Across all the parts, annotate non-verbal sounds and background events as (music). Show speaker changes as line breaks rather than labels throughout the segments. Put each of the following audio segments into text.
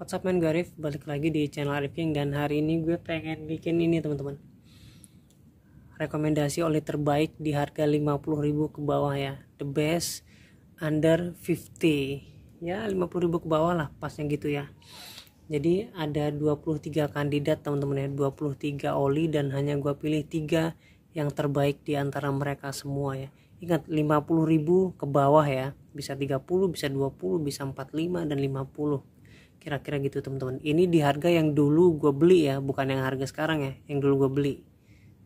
What's up man Garif balik lagi di channel Arifin dan hari ini gue pengen bikin ini teman-teman rekomendasi oli terbaik di harga 50.000 ke bawah ya the best under 50 ya 50.000 ke bawah lah pasnya gitu ya jadi ada 23 kandidat teman-teman ya 23 oli dan hanya gue pilih 3 yang terbaik di antara mereka semua ya ingat 50.000 ke bawah ya bisa 30 bisa 20 bisa 45 dan 50 kira-kira gitu teman-teman ini di harga yang dulu gue beli ya bukan yang harga sekarang ya yang dulu gue beli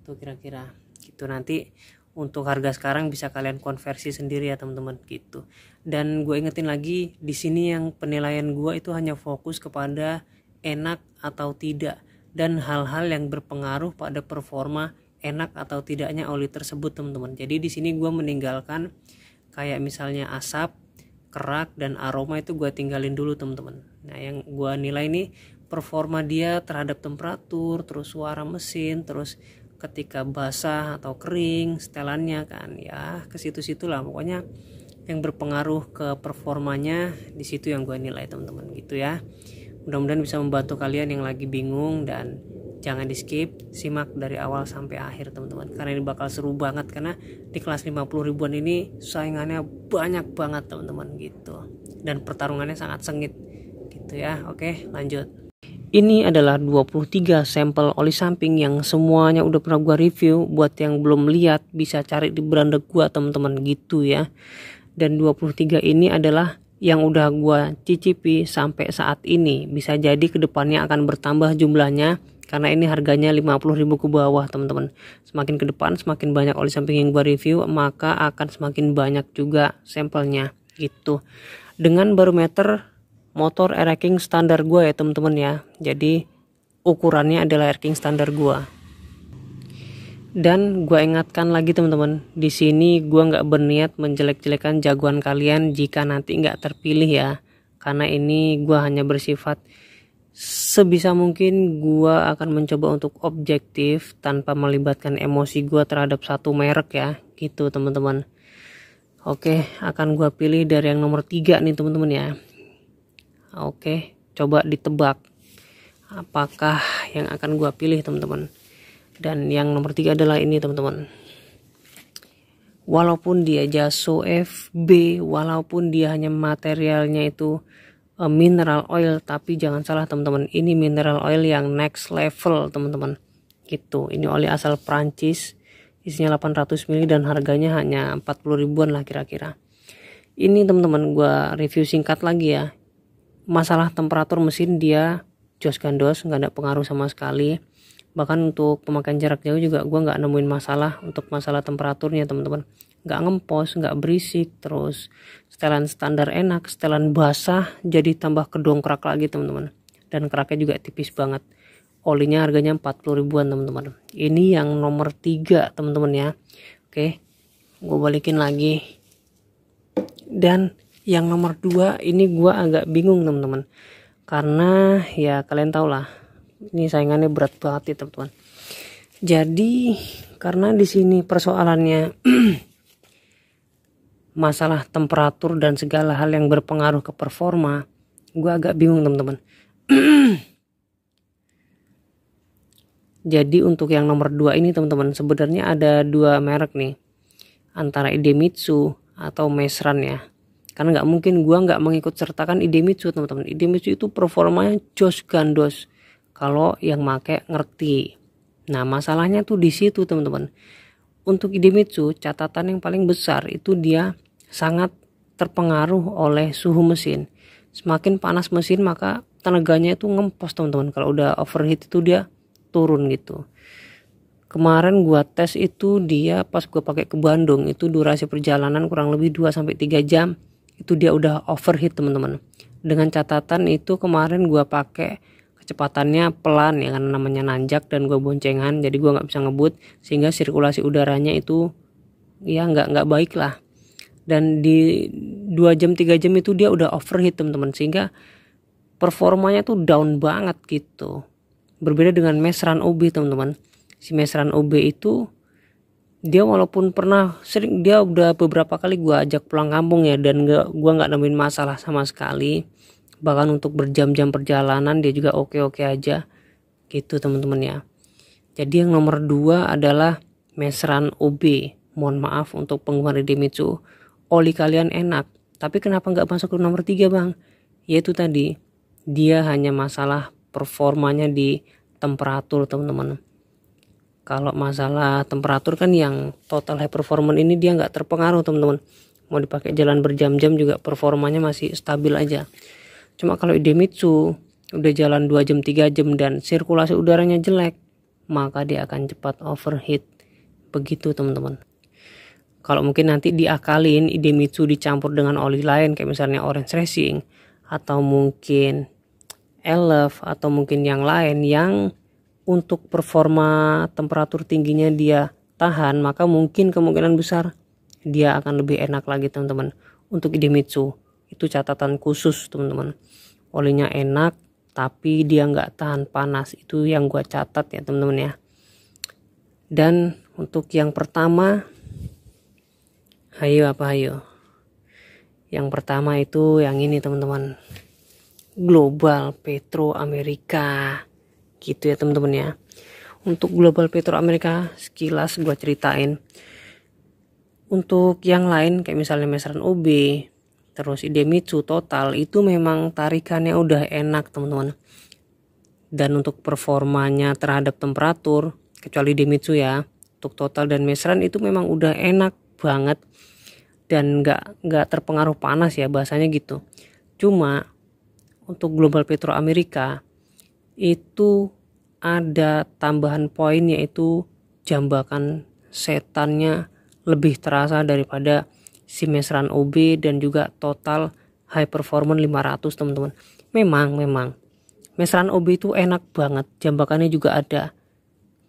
tuh kira-kira gitu nanti untuk harga sekarang bisa kalian konversi sendiri ya teman-teman gitu dan gue ingetin lagi di sini yang penilaian gue itu hanya fokus kepada enak atau tidak dan hal-hal yang berpengaruh pada performa enak atau tidaknya oli tersebut teman-teman jadi di sini gue meninggalkan kayak misalnya asap kerak dan aroma itu gue tinggalin dulu teman-teman nah yang gue nilai ini performa dia terhadap temperatur terus suara mesin terus ketika basah atau kering setelannya kan ya ke situ-situ lah pokoknya yang berpengaruh ke performanya di situ yang gue nilai teman-teman gitu ya mudah-mudahan bisa membantu kalian yang lagi bingung dan jangan di skip simak dari awal sampai akhir teman-teman karena ini bakal seru banget karena di kelas 50 ribuan ini saingannya banyak banget teman-teman gitu dan pertarungannya sangat sengit gitu ya oke lanjut ini adalah 23 sampel oli samping yang semuanya udah pernah gua review buat yang belum lihat bisa cari di beranda gua teman-teman gitu ya dan 23 ini adalah yang udah gue cicipi sampai saat ini bisa jadi kedepannya akan bertambah jumlahnya karena ini harganya 50.000 ke bawah teman-teman semakin ke depan semakin banyak oli samping yang gue review maka akan semakin banyak juga sampelnya gitu dengan barometer motor air King standar gue ya teman-teman ya jadi ukurannya adalah air King standar gue dan gue ingatkan lagi teman-teman, di sini gue nggak berniat menjelek-jelekan jagoan kalian jika nanti nggak terpilih ya. Karena ini gue hanya bersifat sebisa mungkin gue akan mencoba untuk objektif tanpa melibatkan emosi gue terhadap satu merek ya, gitu teman-teman. Oke, akan gue pilih dari yang nomor tiga nih teman-teman ya. Oke, coba ditebak apakah yang akan gue pilih teman-teman dan yang nomor tiga adalah ini teman-teman walaupun dia jaso FB walaupun dia hanya materialnya itu eh, mineral oil tapi jangan salah teman-teman ini mineral oil yang next level teman-teman gitu ini oli asal Perancis, isinya 800 ml dan harganya hanya 40 ribuan lah kira-kira ini teman-teman gue review singkat lagi ya masalah temperatur mesin dia jos gandos nggak ada pengaruh sama sekali bahkan untuk pemakaian jarak jauh juga gue nggak nemuin masalah untuk masalah temperaturnya teman-teman nggak ngempos nggak berisik terus setelan standar enak setelan basah jadi tambah kedongkrak lagi teman-teman dan keraknya juga tipis banget olinya harganya 40 ribuan teman-teman ini yang nomor 3 teman-teman ya oke gue balikin lagi dan yang nomor 2 ini gue agak bingung teman-teman karena ya kalian tau lah ini saingannya berat banget ya teman-teman jadi karena di sini persoalannya (clears throat) masalah temperatur dan segala hal yang berpengaruh ke performa gue agak bingung teman-teman (clears throat) jadi untuk yang nomor 2 ini teman-teman sebenarnya ada dua merek nih antara Idemitsu atau Mesran ya karena nggak mungkin gue nggak mengikut sertakan Idemitsu teman-teman Idemitsu itu performanya jos gandos kalau yang make ngerti. Nah, masalahnya tuh di situ, teman-teman. Untuk Idemitsu, catatan yang paling besar itu dia sangat terpengaruh oleh suhu mesin. Semakin panas mesin, maka tenaganya itu ngempos, teman-teman. Kalau udah overheat itu dia turun gitu. Kemarin gua tes itu dia pas gua pakai ke Bandung itu durasi perjalanan kurang lebih 2 sampai 3 jam itu dia udah overheat, teman-teman. Dengan catatan itu kemarin gua pakai kecepatannya pelan ya karena namanya nanjak dan gue boncengan jadi gue nggak bisa ngebut sehingga sirkulasi udaranya itu ya nggak nggak baik lah dan di dua jam tiga jam itu dia udah overheat teman-teman sehingga performanya tuh down banget gitu berbeda dengan mesran OB teman-teman si mesran OB itu dia walaupun pernah sering dia udah beberapa kali gue ajak pulang kampung ya dan gue nggak nemuin masalah sama sekali bahkan untuk berjam-jam perjalanan dia juga oke-oke aja gitu teman-teman ya jadi yang nomor dua adalah mesran OB mohon maaf untuk pengguna Redemitsu oli kalian enak tapi kenapa nggak masuk ke nomor tiga bang yaitu tadi dia hanya masalah performanya di temperatur teman-teman kalau masalah temperatur kan yang total high performance ini dia nggak terpengaruh teman-teman mau dipakai jalan berjam-jam juga performanya masih stabil aja Cuma kalau Idemitsu udah jalan 2 jam 3 jam dan sirkulasi udaranya jelek, maka dia akan cepat overheat. Begitu teman-teman. Kalau mungkin nanti diakalin Idemitsu dicampur dengan oli lain kayak misalnya orange racing atau mungkin elf atau mungkin yang lain yang untuk performa temperatur tingginya dia tahan, maka mungkin kemungkinan besar dia akan lebih enak lagi teman-teman untuk Idemitsu itu catatan khusus teman-teman olinya enak tapi dia nggak tahan panas itu yang gue catat ya teman-teman ya dan untuk yang pertama ayo apa ayo yang pertama itu yang ini teman-teman global petro Amerika gitu ya teman-teman ya untuk global petro Amerika sekilas gue ceritain untuk yang lain kayak misalnya mesran OB terus Idemitsu total itu memang tarikannya udah enak teman-teman dan untuk performanya terhadap temperatur kecuali Idemitsu ya untuk total dan mesran itu memang udah enak banget dan nggak nggak terpengaruh panas ya bahasanya gitu cuma untuk global petro Amerika itu ada tambahan poin yaitu jambakan setannya lebih terasa daripada Simesran Mesran OB dan juga total high performance 500 teman-teman memang memang Mesran OB itu enak banget jambakannya juga ada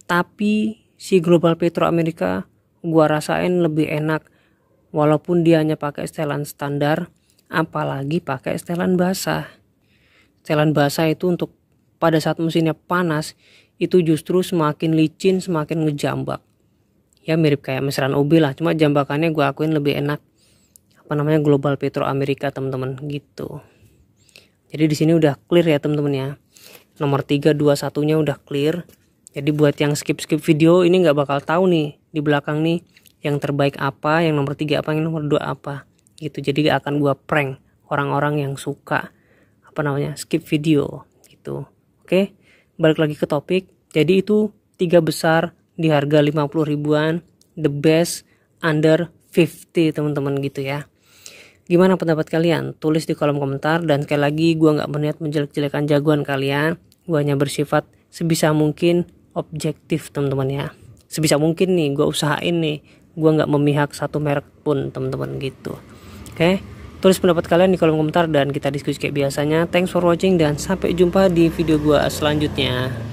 tapi si Global Petro Amerika gua rasain lebih enak walaupun dia hanya pakai setelan standar apalagi pakai setelan basah setelan basah itu untuk pada saat mesinnya panas itu justru semakin licin semakin ngejambak ya mirip kayak mesran ubi lah cuma jambakannya gue akuin lebih enak apa namanya global petro Amerika teman-teman gitu jadi di sini udah clear ya teman-teman ya nomor 3 2 satunya udah clear jadi buat yang skip-skip video ini nggak bakal tahu nih di belakang nih yang terbaik apa yang nomor 3 apa yang nomor 2 apa gitu jadi gak akan gue prank orang-orang yang suka apa namanya skip video gitu oke balik lagi ke topik jadi itu tiga besar di harga 50 ribuan the best under 50 teman-teman gitu ya gimana pendapat kalian tulis di kolom komentar dan sekali lagi gue nggak berniat menjelek-jelekan jagoan kalian gue hanya bersifat sebisa mungkin objektif teman-teman ya sebisa mungkin nih gue usahain nih gue nggak memihak satu merek pun teman-teman gitu oke tulis pendapat kalian di kolom komentar dan kita diskusi kayak biasanya thanks for watching dan sampai jumpa di video gue selanjutnya